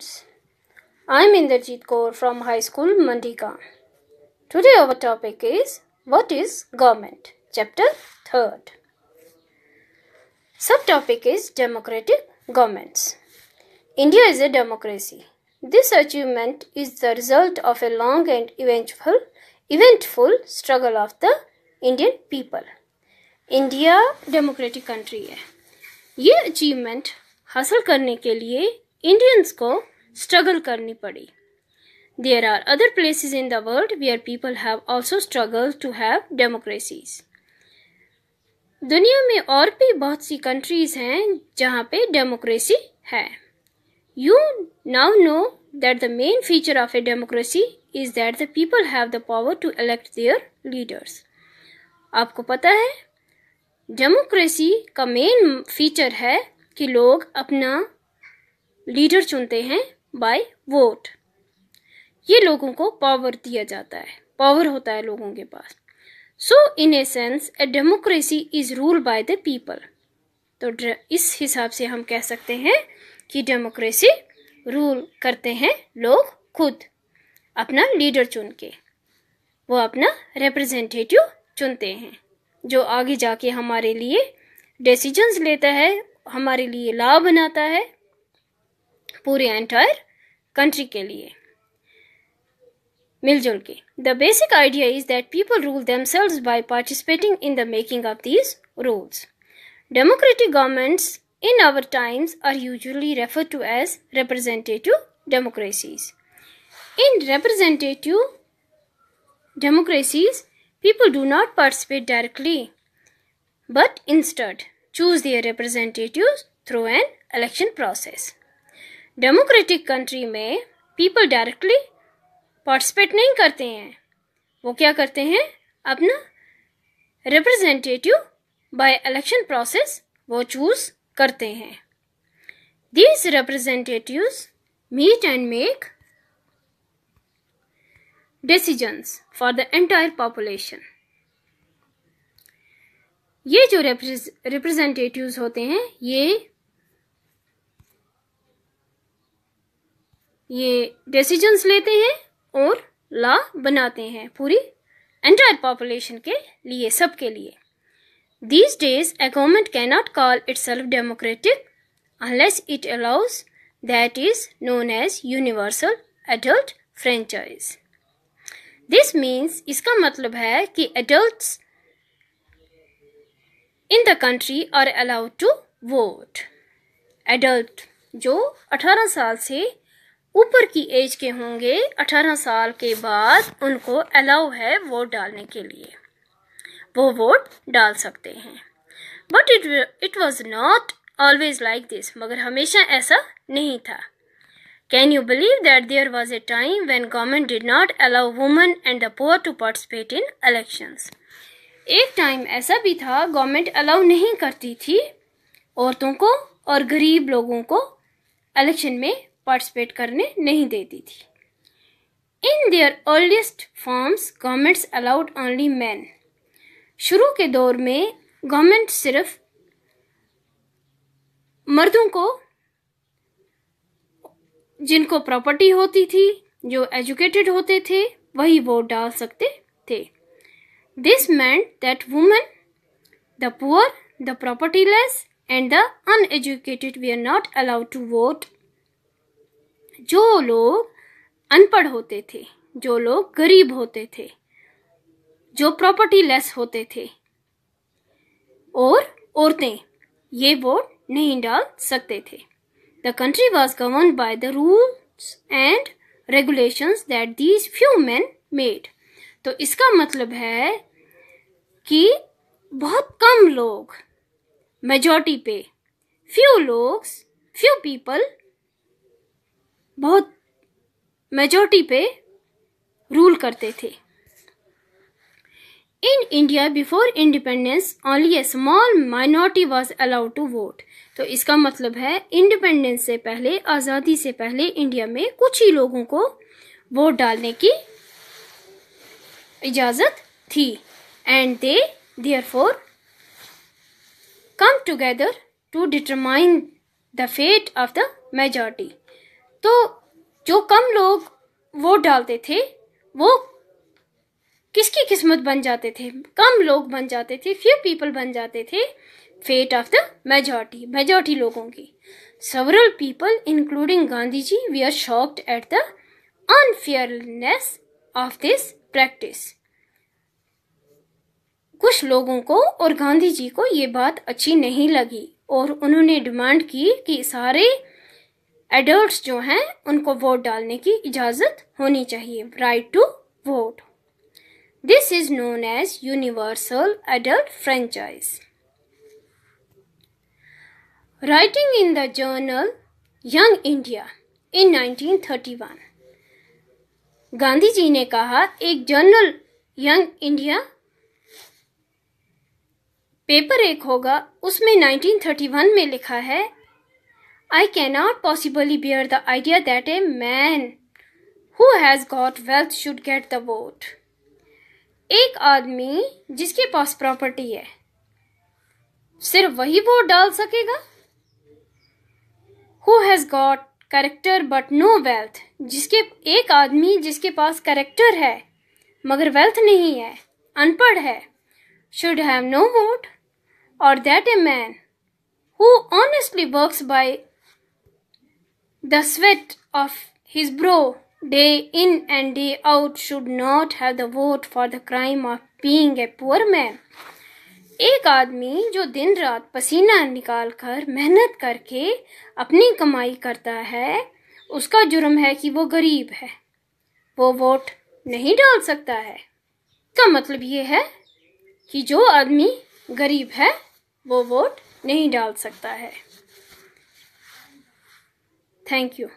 Friends, I am Inderjeet Kaur from High School Mandika. Today our topic is What is Government? Chapter 3rd. Subtopic is Democratic Governments. India is a democracy. This achievement is the result of a long and eventful, eventful struggle of the Indian people. democratic country country ये ये achievement हासिल करने के लिए Indians को struggle करनी पड़ी there are other places in the world where people have also struggle to have democracies दुनिया में और भी बहुत सी कंट्रीज हैं जहाँ पे डेमोक्रेसी है you now know that the main feature of a democracy is that the people have the power to elect their leaders आपको पता है डेमोक्रेसी का मेन फीचर है कि लोग अपना लीडर चुनते हैं बाय वोट ये लोगों को पावर दिया जाता है पावर होता है लोगों के पास so in a sense a democracy is rule by the people तो इस हिसाब से हम कह सकते हैं कि डेमोक्रेसी रूल करते हैं लोग खुद अपना लीडर चुन के वो अपना रिप्रेजेंटेटिव चुनते हैं जो आगे जाके हमारे लिए डिसीजंस लेता है हमारे लिए लाभ बनाता है पूरे एंटायर कंट्री के लिए मिलजुल के the basic idea is that people rule themselves by participating in the making of these rules democratic governments in our times are usually referred to as representative democracies. In representative democracies, people do not participate directly but instead choose their representatives through an election process. Democratic country में people directly participate नहीं करते हैं वो क्या करते हैं अपना representative by election process वो चूज करते हैं these representatives meet and make decisions for the entire population ये जो रिप्रेजेंटेटिव्स होते हैं ये ये डिसीजंस लेते हैं और ला बनाते हैं पूरी एंटायर पॉपुलेशन के लिए सबके लिए these days a government cannot call itself democratic unless it allows that is known as universal adult franchise this means इसका मतलब है कि adult in the country are allowed to vote adult जो 18 साल से ऊपर की एज के होंगे 18 साल के बाद उनको अलाउ है वोट डालने के लिए वो वोट डाल सकते हैं but it it was not always like this मगर हमेशा ऐसा नहीं था can you believe that there was a time when government did not allow women and the poor to participate in elections एक टाइम ऐसा भी था गवर्नमेंट अलाउ नहीं करती थी औरतों को और गरीब लोगों को इलेक्शन में पार्टिसिपेट करने नहीं देती थी in their earliest forms governments allowed only men शुरू के दौर में गवर्नमेंट सिर्फ मर्दों को जिनको प्रॉपर्टी होती थी जो एजुकेटेड होते थे वही वोट डाल सकते थे this meant that women the poor the propertyless and the uneducated were not allowed to vote जो लोग अनपढ़ होते थे जो लोग गरीब होते थे जो प्रॉपर्टी लेस होते थे और औरतें ये वोट नहीं डाल सकते थे the country was govern by the rules and regulation that these few men made तो इसका मतलब है कि बहुत कम लोग मेजॉरिटी पे फ्यू लोग फ्यू पीपल बहुत मेजोरिटी पे रूल करते थे in India before independence only a small minority was allowed to vote तो इसका मतलब है इंडिपेंडेंस से पहले आज़ादी से पहले इंडिया में कुछ ही लोगों को वोट डालने की इजाज़त थी and they there four come together to determine the fate of the majority तो जो कम लोग वोट डालते थे वो किसकी किस्मत बन जाते थे कम लोग बन जाते थे फ्यू पीपल बन जाते थे fate of the majority majority लोगों की people including Gandhi ji were shocked at the unfairness of this practice कुछ लोगों को और गांधी जी को ये बात अच्छी नहीं लगी और उन्होंने डिमांड की कि सारे एडल्ट जो हैं उनको वोट डालने की इजाज़त होनी चाहिए right to vote this is known as universal adult franchise writing in the journal Young India in 1931 Gandhi ji ने कहा एक जर्नल यंग इंडिया पेपर एक होगा उसमें 1931 में लिखा है I cannot possibly bear the idea that a man who has got wealth should get the vote. एक आदमी जिसके पास प्रॉपर्टी है सिर्फ वही वोट डाल सकेगा who has got character but no wealth जिसके एक आदमी जिसके पास करेक्टर है मगर वेल्थ नहीं है अनपढ़ है शुड हैव नो वोट और that a man who honestly works by The sweat of his brow day in and day out should not have the vote for the crime of being a poor man. एक आदमी जो दिन रात पसीना निकाल कर मेहनत करके अपनी कमाई करता है उसका जुर्म है कि वो गरीब है वो वोट नहीं डाल सकता है का मतलब ये है कि जो आदमी गरीब है वो वोट नहीं डाल सकता है Thank you.